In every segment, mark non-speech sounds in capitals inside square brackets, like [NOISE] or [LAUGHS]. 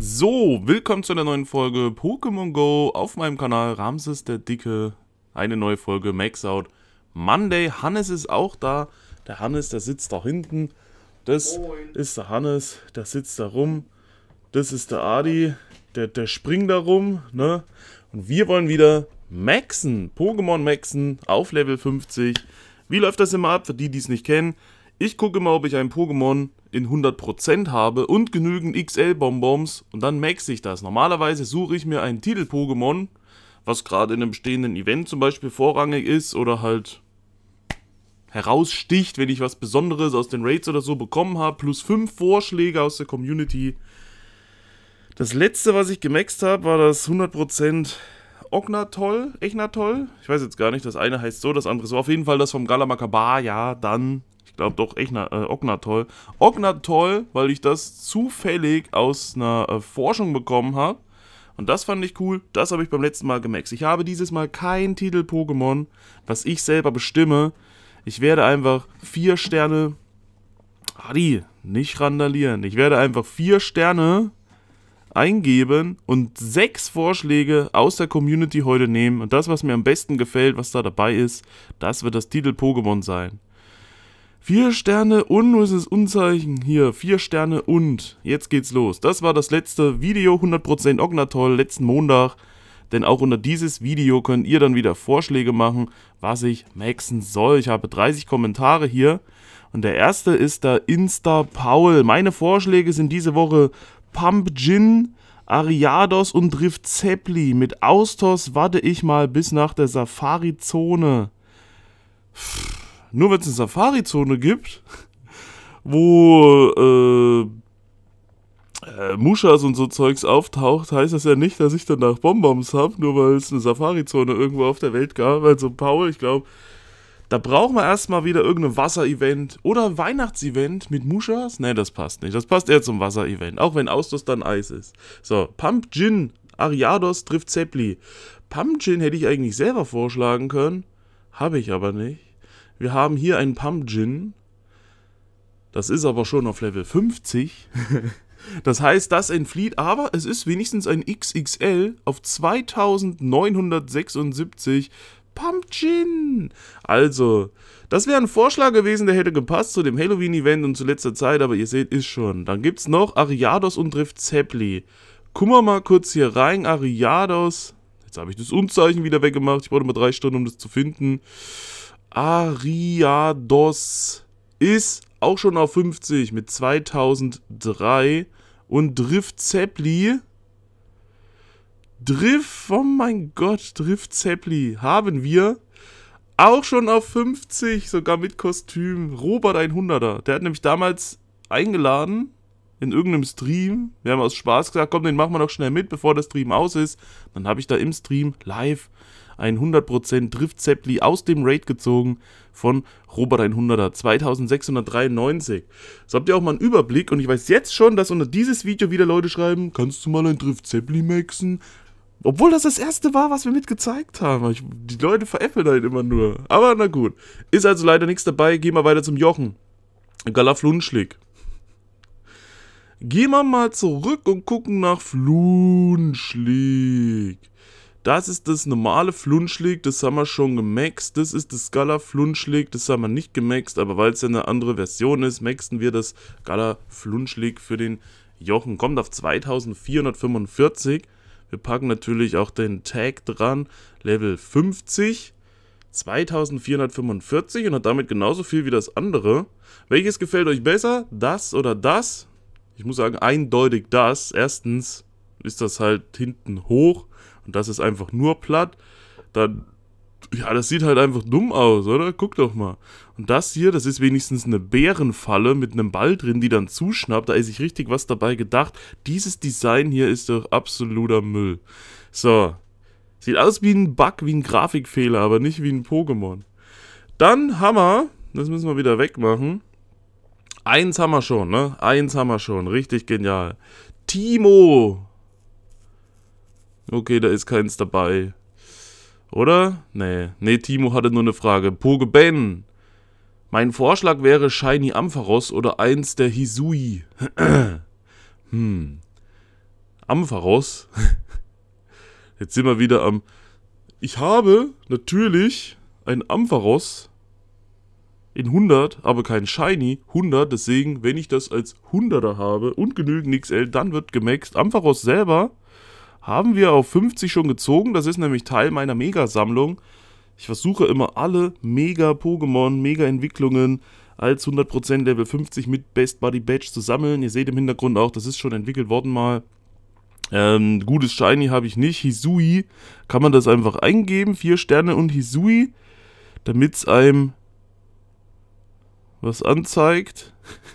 So, willkommen zu einer neuen Folge Pokémon Go auf meinem Kanal Ramses der Dicke. Eine neue Folge Max Out Monday. Hannes ist auch da. Der Hannes, der sitzt da hinten. Das Moin. ist der Hannes, der sitzt da rum. Das ist der Adi, der, der springt da rum. Ne? Und wir wollen wieder maxen, Pokémon maxen auf Level 50. Wie läuft das immer ab, für die, die es nicht kennen? Ich gucke mal, ob ich ein Pokémon in 100% habe und genügend XL-Bonbons und dann maxe ich das. Normalerweise suche ich mir ein Titel-Pokémon, was gerade in einem bestehenden Event zum Beispiel vorrangig ist oder halt heraussticht, wenn ich was Besonderes aus den Raids oder so bekommen habe, plus 5 Vorschläge aus der Community. Das letzte, was ich gemaxt habe, war das 100% Ognatoll, Echnatoll. Ich weiß jetzt gar nicht, das eine heißt so, das andere so. Auf jeden Fall das vom Galamakabar, ja, dann glaube doch echt na, äh, Ognatol. Ognatol, weil ich das zufällig aus einer äh, Forschung bekommen habe. Und das fand ich cool. Das habe ich beim letzten Mal gemaxt. Ich habe dieses Mal keinen Titel Pokémon, was ich selber bestimme. Ich werde einfach vier Sterne. Adi, nicht randalieren. Ich werde einfach vier Sterne eingeben und sechs Vorschläge aus der Community heute nehmen. Und das, was mir am besten gefällt, was da dabei ist, das wird das Titel Pokémon sein. Vier Sterne und, wo ist das Unzeichen? Hier, vier Sterne und. Jetzt geht's los. Das war das letzte Video, 100% Ognatoll, letzten Montag. Denn auch unter dieses Video könnt ihr dann wieder Vorschläge machen, was ich maxen soll. Ich habe 30 Kommentare hier. Und der erste ist der Insta Paul. Meine Vorschläge sind diese Woche Pump Gin, Ariados und Drift Zeppli. Mit Austos warte ich mal bis nach der Safari-Zone. Pff nur wenn es eine Safari-Zone gibt, [LAUGHS] wo äh, äh, Mushas und so Zeugs auftaucht, heißt das ja nicht, dass ich danach Bonbons habe, nur weil es eine Safari-Zone irgendwo auf der Welt gab. Also Paul, ich glaube, da brauchen wir erstmal wieder irgendein Wasser-Event oder Weihnachtsevent mit Mushas. Nee, das passt nicht. Das passt eher zum Wasser-Event, auch wenn Austos dann Eis ist. So, Pump Gin, Ariados trifft Zeppli. Pump Gin hätte ich eigentlich selber vorschlagen können, habe ich aber nicht. Wir haben hier einen Pump Gin. Das ist aber schon auf Level 50. [LAUGHS] das heißt, das entflieht, aber es ist wenigstens ein XXL auf 2976 Pump Gin. Also, das wäre ein Vorschlag gewesen, der hätte gepasst zu dem Halloween-Event und zu letzter Zeit, aber ihr seht, ist schon. Dann gibt es noch Ariados und Drift Zeppli. Gucken wir mal kurz hier rein, Ariados. Jetzt habe ich das Unzeichen wieder weggemacht. Ich brauche mal drei Stunden, um das zu finden. Ariados ist auch schon auf 50 mit 2003 und Drift Zeppli. Drift, oh mein Gott, Drift Zeppli haben wir auch schon auf 50, sogar mit Kostüm. Robert 100er, der hat nämlich damals eingeladen in irgendeinem Stream. Wir haben aus Spaß gesagt, komm, den machen wir noch schnell mit, bevor der Stream aus ist. Dann habe ich da im Stream live 100% Drift Zeppli aus dem Raid gezogen von Robert 100er 2693. So habt ihr auch mal einen Überblick und ich weiß jetzt schon, dass unter dieses Video wieder Leute schreiben, kannst du mal ein Drift Zeppli maxen? Obwohl das das erste war, was wir mitgezeigt haben. Ich, die Leute veräppeln halt immer nur. Aber na gut. Ist also leider nichts dabei. Gehen wir weiter zum Jochen. Galaflunschlig. Gehen wir mal zurück und gucken nach Flunschlig. Das ist das normale Flunschlick, das haben wir schon gemaxt. Das ist das Gala Flunschlick, das haben wir nicht gemaxt, aber weil es ja eine andere Version ist, maxen wir das Gala Flunschlick für den Jochen. Kommt auf 2445. Wir packen natürlich auch den Tag dran, Level 50. 2445 und hat damit genauso viel wie das andere. Welches gefällt euch besser? Das oder das? Ich muss sagen, eindeutig das. Erstens ist das halt hinten hoch und das ist einfach nur platt, dann, ja, das sieht halt einfach dumm aus, oder? Guck doch mal. Und das hier, das ist wenigstens eine Bärenfalle mit einem Ball drin, die dann zuschnappt. Da ist sich richtig was dabei gedacht. Dieses Design hier ist doch absoluter Müll. So. Sieht aus wie ein Bug, wie ein Grafikfehler, aber nicht wie ein Pokémon. Dann Hammer. Das müssen wir wieder wegmachen. Eins haben wir schon, ne? Eins haben wir schon. Richtig genial. Timo Okay, da ist keins dabei. Oder? Nee. Nee, Timo hatte nur eine Frage. Ben. Mein Vorschlag wäre Shiny Ampharos oder eins der Hisui. [CLEARS THROAT] hm. Ampharos? [LAUGHS] Jetzt sind wir wieder am... Ich habe natürlich ein Ampharos in 100, aber kein Shiny 100. Deswegen, wenn ich das als 100er habe und genügend XL, dann wird gemaxt. Ampharos selber haben wir auf 50 schon gezogen. Das ist nämlich Teil meiner Mega-Sammlung. Ich versuche immer alle Mega-Pokémon, Mega-Entwicklungen als 100% Level 50 mit Best Buddy Badge zu sammeln. Ihr seht im Hintergrund auch, das ist schon entwickelt worden mal. Ähm, gutes Shiny habe ich nicht. Hisui kann man das einfach eingeben. Vier Sterne und Hisui, damit es einem was anzeigt.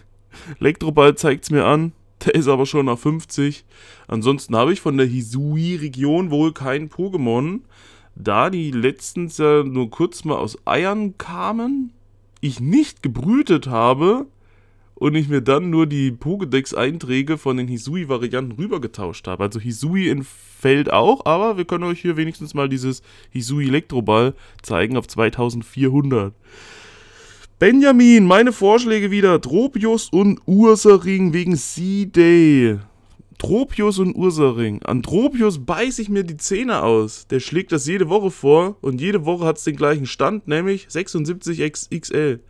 [LAUGHS] Elektroball zeigt es mir an. Der ist aber schon nach 50. Ansonsten habe ich von der Hisui-Region wohl kein Pokémon. Da die letztens ja nur kurz mal aus Eiern kamen, ich nicht gebrütet habe und ich mir dann nur die Pokédex-Einträge von den Hisui-Varianten rübergetauscht habe. Also Hisui entfällt auch, aber wir können euch hier wenigstens mal dieses Hisui Elektroball zeigen auf 2400. Benjamin, meine Vorschläge wieder. Tropius und Ursaring wegen C-Day. Tropius und Ursaring. An Tropius beiße ich mir die Zähne aus. Der schlägt das jede Woche vor und jede Woche hat es den gleichen Stand, nämlich 76 XL.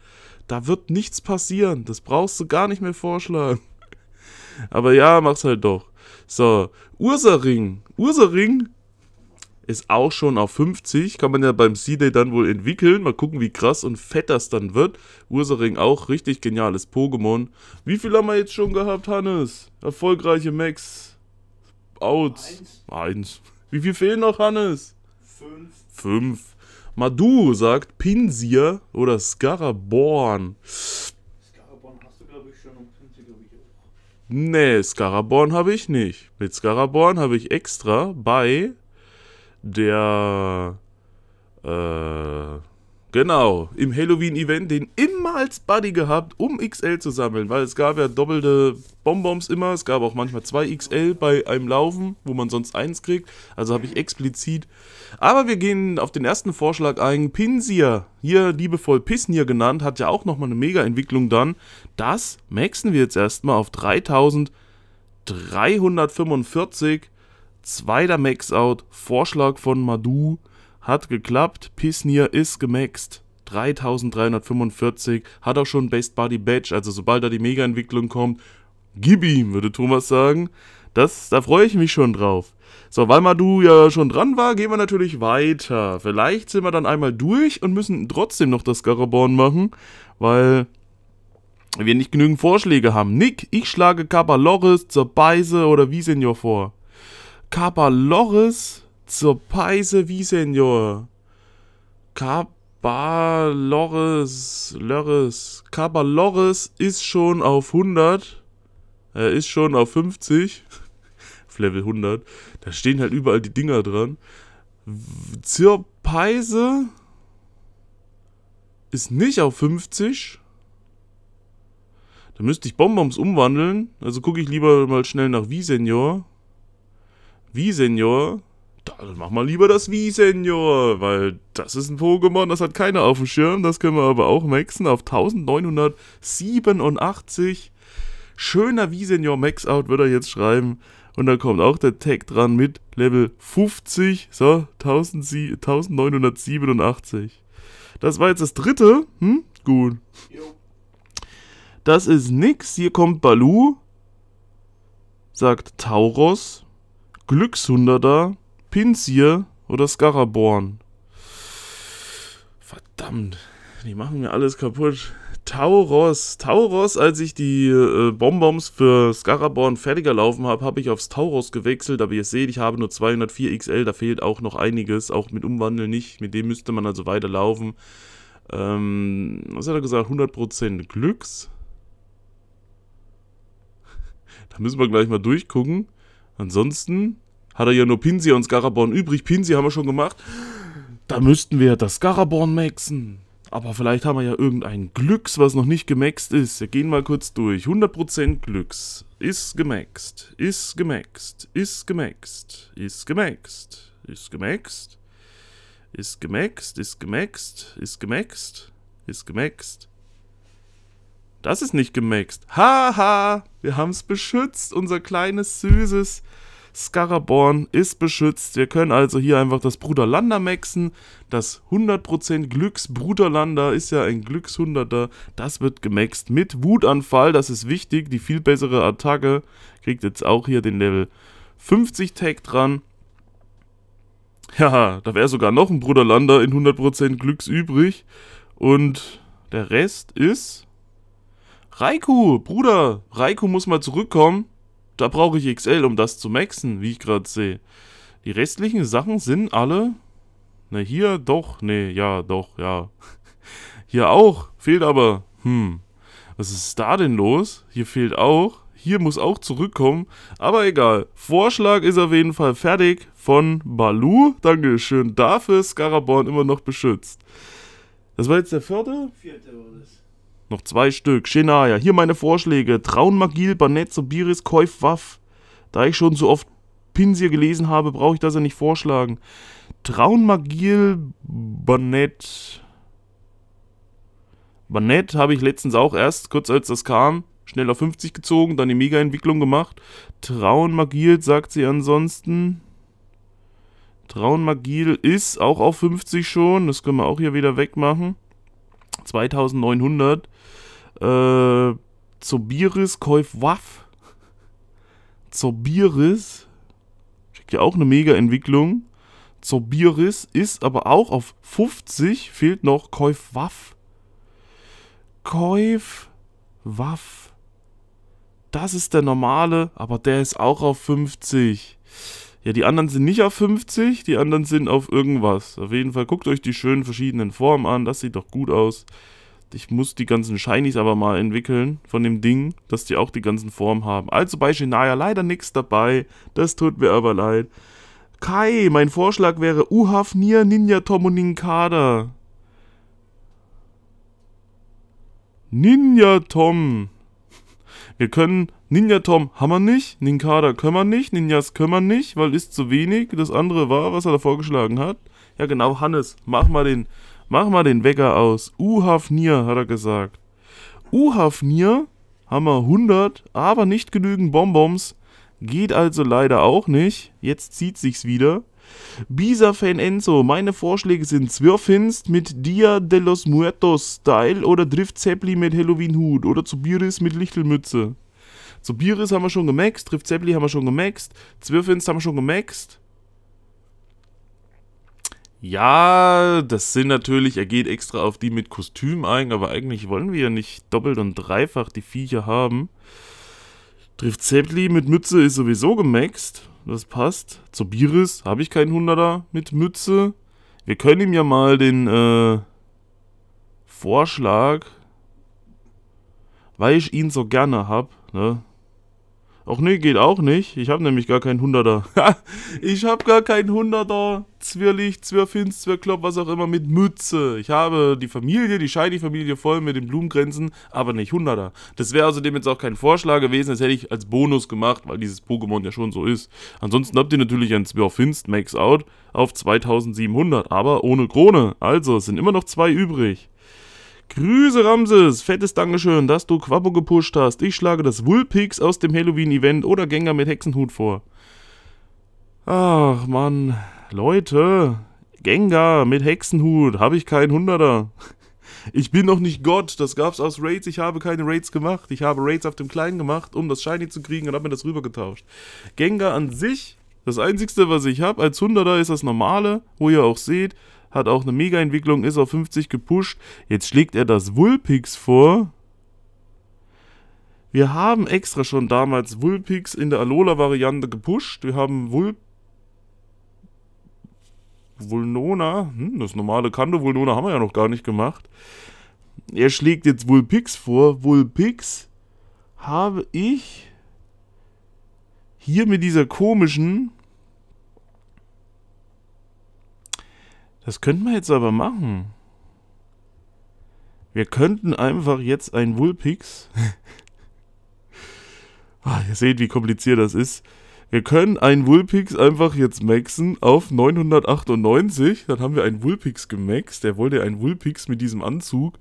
Da wird nichts passieren. Das brauchst du gar nicht mehr vorschlagen. [LAUGHS] Aber ja, mach's halt doch. So, Ursaring. Ursaring ist auch schon auf 50. Kann man ja beim C-Day dann wohl entwickeln. Mal gucken, wie krass und fett das dann wird. Ursaring auch, richtig geniales Pokémon. Wie viel haben wir jetzt schon gehabt, Hannes? Erfolgreiche Max. Outs. Eins. Eins. Wie viel fehlen noch, Hannes? Fünf. Fünf. Madu sagt Pinsir oder Scaraborn. Scaraborn hast du, glaube ich, schon Nee, Scaraborn habe ich nicht. Mit Scaraborn habe ich extra bei der äh, genau, im Halloween-Event den immer als Buddy gehabt, um XL zu sammeln, weil es gab ja doppelte Bonbons immer, es gab auch manchmal zwei XL bei einem Laufen, wo man sonst eins kriegt, also habe ich explizit. Aber wir gehen auf den ersten Vorschlag ein, Pinsir, hier liebevoll Pissnier genannt, hat ja auch nochmal eine Mega-Entwicklung dann. Das maxen wir jetzt erstmal auf 3345 Zweiter Max-Out, Vorschlag von Madu, hat geklappt. Pisnir ist gemaxt. 3345, hat auch schon Best Buddy Badge, also sobald da die Mega-Entwicklung kommt, gib ihm, würde Thomas sagen. Das, da freue ich mich schon drauf. So, weil Madu ja schon dran war, gehen wir natürlich weiter. Vielleicht sind wir dann einmal durch und müssen trotzdem noch das Garaborn machen, weil wir nicht genügend Vorschläge haben. Nick, ich schlage Kabaloris zur Beise oder Visenior vor. Cabalores zur Peise wie, Senior. Cabalores, Lörres. Cabalores ist schon auf 100. Er ist schon auf 50. auf [LAUGHS] Level 100. Da stehen halt überall die Dinger dran. Zur Peise ist nicht auf 50. Da müsste ich Bonbons umwandeln. Also gucke ich lieber mal schnell nach Wie, Senior. Wie Senior? Dann mach mal lieber das Wie Senior, weil das ist ein Pokémon, das hat keiner auf dem Schirm. Das können wir aber auch maxen auf 1987. Schöner Wie Senior Max-Out wird er jetzt schreiben. Und da kommt auch der Tag dran mit Level 50, so 1987. Das war jetzt das dritte. Hm? Gut. Das ist nix. Hier kommt Balu. Sagt Tauros. Glückshunderter, Pinsir oder Scaraborn. Verdammt, die machen mir alles kaputt. Tauros. Tauros, als ich die äh, Bonbons für Scaraborn fertiger laufen habe, habe ich aufs Tauros gewechselt. Aber ihr seht, ich habe nur 204 XL, da fehlt auch noch einiges. Auch mit Umwandeln nicht. Mit dem müsste man also weiterlaufen. Ähm, was hat er gesagt? 100% Glücks. [LAUGHS] da müssen wir gleich mal durchgucken. Ansonsten hat er ja nur Pinsy und Scaraborn übrig. Pinsy haben wir schon gemacht. Da müssten wir das Scaraborn maxen. Aber vielleicht haben wir ja irgendein Glücks, was noch nicht gemaxt ist. Wir gehen mal kurz durch. 100% Glücks. Ist gemaxt. Ist gemaxt. Ist gemaxt. Ist gemaxt. Ist gemaxt. Ist gemaxt. Ist gemaxt. Ist gemaxt. Ist gemaxt. Das ist nicht gemaxt. Haha, wir haben es beschützt. Unser kleines, süßes Scaraborn ist beschützt. Wir können also hier einfach das Bruderlander maxen. Das 100% Glücksbruderlander ist ja ein Glückshunderter. Das wird gemaxt mit Wutanfall. Das ist wichtig. Die viel bessere Attacke kriegt jetzt auch hier den Level 50 Tag dran. Ja, da wäre sogar noch ein Bruderlander in 100% Glücks übrig. Und der Rest ist Raiku, Bruder, Raiku muss mal zurückkommen. Da brauche ich XL, um das zu maxen, wie ich gerade sehe. Die restlichen Sachen sind alle... Na hier doch, ne, ja, doch, ja. [LAUGHS] Hier auch, fehlt aber... Hm, was ist da denn los? Hier fehlt auch. Hier muss auch zurückkommen. Aber egal. Vorschlag ist auf jeden Fall fertig von Balu. Dankeschön dafür. Scaraborn immer noch beschützt. Das war jetzt der vierte? Vierte war das. Noch zwei Stück. Shinaya, hier meine Vorschläge. Traun, Magil, Banett, Sobiris, Käuf, Waff. Da ich schon so oft Pinsir gelesen habe, brauche ich das ja nicht vorschlagen. Traun, Magil, Banett. Banett habe ich letztens auch erst, kurz als das kam, schnell auf 50 gezogen, dann die Mega-Entwicklung gemacht. Traun, Magil, sagt sie ansonsten. Traun Magil ist auch auf 50 schon. Das können wir auch hier wieder wegmachen. 2900 äh, Zobiris Käufwaff. Zobiris kriegt ja auch eine Mega-Entwicklung. Zobiris ist aber auch auf 50, fehlt noch Käufwaff. Käufwaff. Das ist der normale, aber der ist auch auf 50. Ja, die anderen sind nicht auf 50, die anderen sind auf irgendwas. Auf jeden Fall guckt euch die schönen verschiedenen Formen an, das sieht doch gut aus. Ich muss die ganzen Shinies aber mal entwickeln von dem Ding, dass die auch die ganzen Formen haben. Also bei Shinaya leider nichts dabei, das tut mir aber leid. Kai, mein Vorschlag wäre Uhafnir Ninja Tomoninkada. Ninja Tom. Wir können Ninja Tom haben wir nicht, Ninkada können wir nicht, Ninjas können wir nicht, weil ist zu wenig. Das andere war, was er da vorgeschlagen hat. Ja genau, Hannes, mach mal den, mach mal den Wecker aus. Uhafnir, hat er gesagt. Uhafnir haben wir 100, aber nicht genügend Bonbons. Geht also leider auch nicht. Jetzt zieht sich's wieder. Bisa-Fan Enzo, meine Vorschläge sind Zwirfinst mit Dia de los Muertos Style oder Drift Zeppeli mit Halloween Hut oder Zubiris mit Lichtelmütze. So, Biris haben wir schon gemaxt, Rift Zeppeli haben wir schon gemaxt, Zwirfins haben wir schon gemaxt. Ja, das sind natürlich, er geht extra auf die mit Kostüm ein, aber eigentlich wollen wir ja nicht doppelt und dreifach die Viecher haben. Trifft Zeppeli mit Mütze ist sowieso gemaxt, das passt. Zur Biris habe ich keinen Hunderter mit Mütze. Wir können ihm ja mal den äh, Vorschlag, weil ich ihn so gerne habe, ne? Ach nee, geht auch nicht. Ich habe nämlich gar keinen Hunderter. [LAUGHS] ich habe gar keinen Hunderter. Zwirlich, Zwirfins, Zwirklopp, was auch immer mit Mütze. Ich habe die Familie, die Scheini-Familie voll mit den Blumengrenzen, aber nicht Hunderter. Das wäre außerdem jetzt auch kein Vorschlag gewesen. Das hätte ich als Bonus gemacht, weil dieses Pokémon ja schon so ist. Ansonsten habt ihr natürlich ein Zwirfinst Max Out auf 2700, aber ohne Krone. Also, es sind immer noch zwei übrig. Grüße Ramses, fettes Dankeschön, dass du Quabo gepusht hast. Ich schlage das Wulpix aus dem Halloween-Event oder Gänger mit Hexenhut vor. Ach, man, Leute, Gengar mit Hexenhut, habe ich keinen Hunderter. Ich bin noch nicht Gott, das gab's aus Raids, ich habe keine Raids gemacht. Ich habe Raids auf dem Kleinen gemacht, um das Shiny zu kriegen und habe mir das rübergetauscht. Gengar an sich, das Einzige, was ich habe als Hunderter, ist das Normale, wo ihr auch seht, hat auch eine Mega-Entwicklung, ist auf 50 gepusht. Jetzt schlägt er das Vulpix vor. Wir haben extra schon damals Vulpix in der Alola-Variante gepusht. Wir haben Vul... Vulnona, hm, das normale Kando Vulnona haben wir ja noch gar nicht gemacht. Er schlägt jetzt Vulpix vor. Vulpix habe ich hier mit dieser komischen Das könnten wir jetzt aber machen. Wir könnten einfach jetzt ein Wulpix. [LAUGHS] ah, ihr seht, wie kompliziert das ist. Wir können ein Wulpix einfach jetzt maxen auf 998. Dann haben wir einen Wulpix gemaxt. Der wollte einen Wulpix mit diesem Anzug.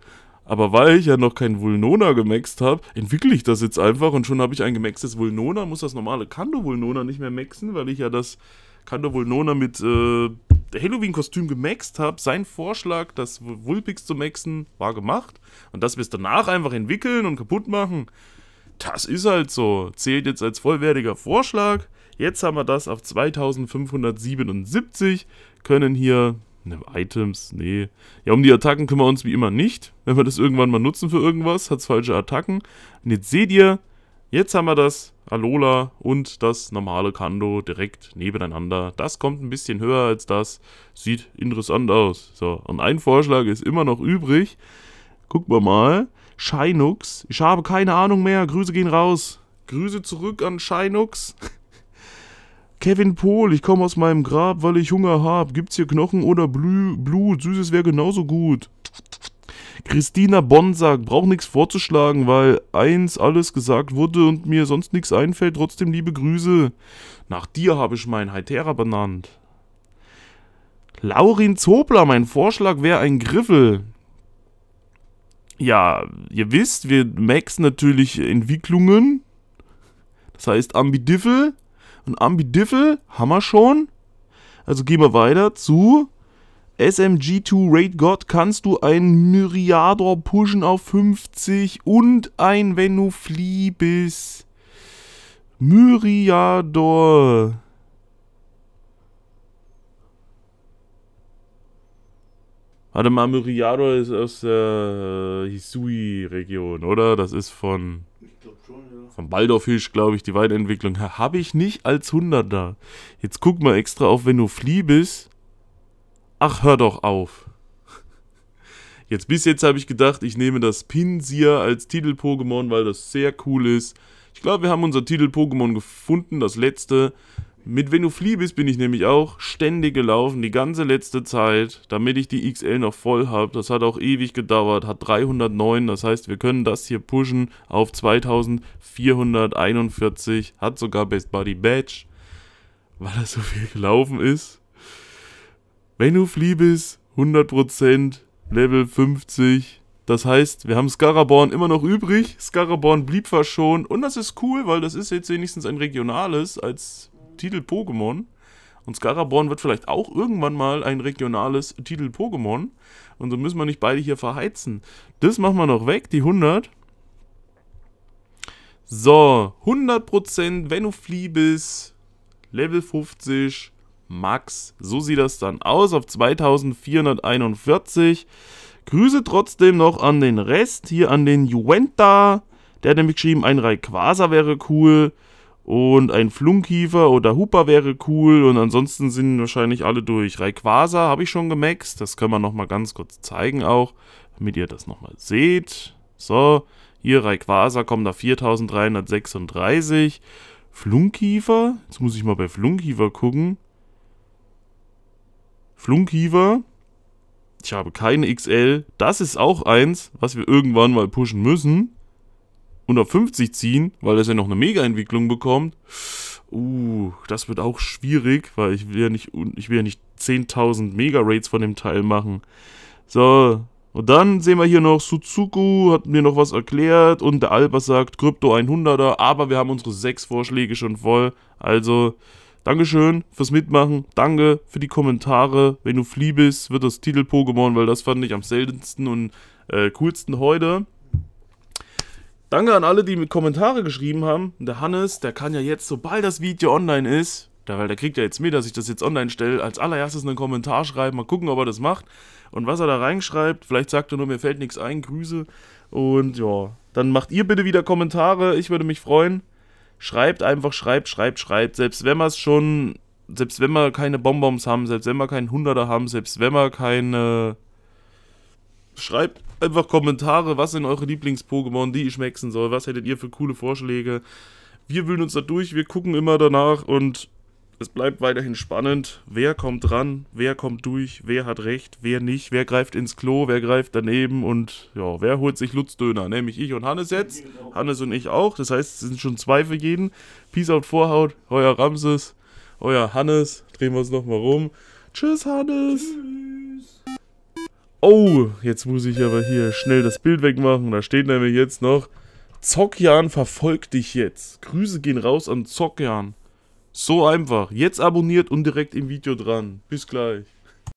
Aber weil ich ja noch kein Vulnona gemaxt habe, entwickle ich das jetzt einfach und schon habe ich ein gemaxtes Vulnona. Muss das normale Kando Vulnona nicht mehr maxen, weil ich ja das Kando Vulnona mit äh, Halloween-Kostüm gemaxt habe, sein Vorschlag, das Vulpix zu maxen, war gemacht. Und dass wir es danach einfach entwickeln und kaputt machen, das ist halt so. Zählt jetzt als vollwertiger Vorschlag. Jetzt haben wir das auf 2577, können hier Ne, Items, nee. Ja, um die Attacken kümmern wir uns wie immer nicht. Wenn wir das irgendwann mal nutzen für irgendwas, hat es falsche Attacken. Und jetzt seht ihr, Jetzt haben wir das Alola und das normale Kando direkt nebeneinander. Das kommt ein bisschen höher als das. Sieht interessant aus. So, und ein Vorschlag ist immer noch übrig. Gucken wir mal. Shinux. Ich habe keine Ahnung mehr. Grüße gehen raus. Grüße zurück an Shinux. [LAUGHS] Kevin Pohl, ich komme aus meinem Grab, weil ich Hunger habe. Gibt's hier Knochen oder Blü Blut? Süßes wäre genauso gut. Christina Bonn sagt, braucht nichts vorzuschlagen, weil eins alles gesagt wurde und mir sonst nichts einfällt. Trotzdem liebe Grüße. Nach dir habe ich meinen Hytera benannt. Laurin Zobler, mein Vorschlag wäre ein Griffel. Ja, ihr wisst, wir maxen natürlich Entwicklungen. Das heißt Ambidiffel. Und Ambidiffel haben wir schon. Also gehen wir weiter zu SMG2 Raid God kannst du einen Myriador pushen auf 50 und ein wenn du flieh bist. Myriador. Warte mal, Myriador ist aus der Hisui-Region, oder? Das ist von... Schon, ja. Von Baldorfisch, glaube ich, die Weiterentwicklung. Habe ich nicht als 100 da. Jetzt guck mal extra auf, wenn du Flieh bist. Ach, hör doch auf. Jetzt bis jetzt habe ich gedacht, ich nehme das Pinsir als Titel-Pokémon, weil das sehr cool ist. Ich glaube, wir haben unser Titel-Pokémon gefunden, das letzte. Mit Venuflibis bin ich nämlich auch ständig gelaufen, die ganze letzte Zeit, damit ich die XL noch voll habe. Das hat auch ewig gedauert, hat 309, das heißt, wir können das hier pushen auf 2441, hat sogar Best Buddy Badge, weil das so viel gelaufen ist. Wenn du Fliebis 100% Level 50. Das heißt, wir haben Scaraborn immer noch übrig. Scaraborn blieb verschont. Und das ist cool, weil das ist jetzt wenigstens ein regionales als Titel-Pokémon. Und Scaraborn wird vielleicht auch irgendwann mal ein regionales Titel-Pokémon. Und so müssen wir nicht beide hier verheizen. Das machen wir noch weg, die 100. So, 100% Venoflibis, Level 50. Max. So sieht das dann aus auf 2441. Grüße trotzdem noch an den Rest, hier an den Juventa. Der hat nämlich geschrieben, ein Rayquaza wäre cool und ein Flunkiefer oder Hooper wäre cool und ansonsten sind wahrscheinlich alle durch. Rayquaza habe ich schon gemaxt, das können wir nochmal ganz kurz zeigen auch, damit ihr das nochmal seht. So, hier Rayquaza kommt da 4336. Flunkiefer, jetzt muss ich mal bei Flunkiefer gucken. Flunkiever. Ich habe keine XL. Das ist auch eins, was wir irgendwann mal pushen müssen. Und auf 50 ziehen, weil das ja noch eine Mega-Entwicklung bekommt. Uh, das wird auch schwierig, weil ich will ja nicht, ich will ja nicht 10.000 Mega-Rates von dem Teil machen. So, und dann sehen wir hier noch Suzuku, hat mir noch was erklärt und der Alba sagt Krypto 100er, aber wir haben unsere sechs Vorschläge schon voll. Also Dankeschön fürs Mitmachen. Danke für die Kommentare. Wenn du flieh bist, wird das Titel-Pokémon, weil das fand ich am seltensten und äh, coolsten heute. Danke an alle, die mit Kommentare geschrieben haben. der Hannes, der kann ja jetzt, sobald das Video online ist, da, weil der kriegt ja jetzt mit, dass ich das jetzt online stelle, als allererstes einen Kommentar schreiben, mal gucken, ob er das macht. Und was er da reinschreibt, vielleicht sagt er nur, mir fällt nichts ein, Grüße. Und ja, dann macht ihr bitte wieder Kommentare, ich würde mich freuen. Schreibt einfach, schreibt, schreibt, schreibt. Selbst wenn wir es schon, selbst wenn wir keine Bonbons haben, selbst wenn wir keinen Hunderter haben, selbst wenn wir keine... Schreibt einfach Kommentare, was sind eure Lieblings-Pokémon, die ich maxen soll, was hättet ihr für coole Vorschläge. Wir wühlen uns da durch, wir gucken immer danach und es bleibt weiterhin spannend. Wer kommt dran? Wer kommt durch? Wer hat recht? Wer nicht? Wer greift ins Klo? Wer greift daneben? Und ja, wer holt sich Lutz Döner? Nämlich ich und Hannes jetzt. Hannes und ich auch. Das heißt, es sind schon zwei für jeden. Peace out, Vorhaut. Euer Ramses. Euer Hannes. Drehen wir es nochmal rum. Tschüss, Hannes. Tschüss. Oh, jetzt muss ich aber hier schnell das Bild wegmachen. Da steht nämlich jetzt noch. Zockjan verfolgt dich jetzt. Grüße gehen raus an Zockjan. So einfach. Jetzt abonniert und direkt im Video dran. Bis gleich.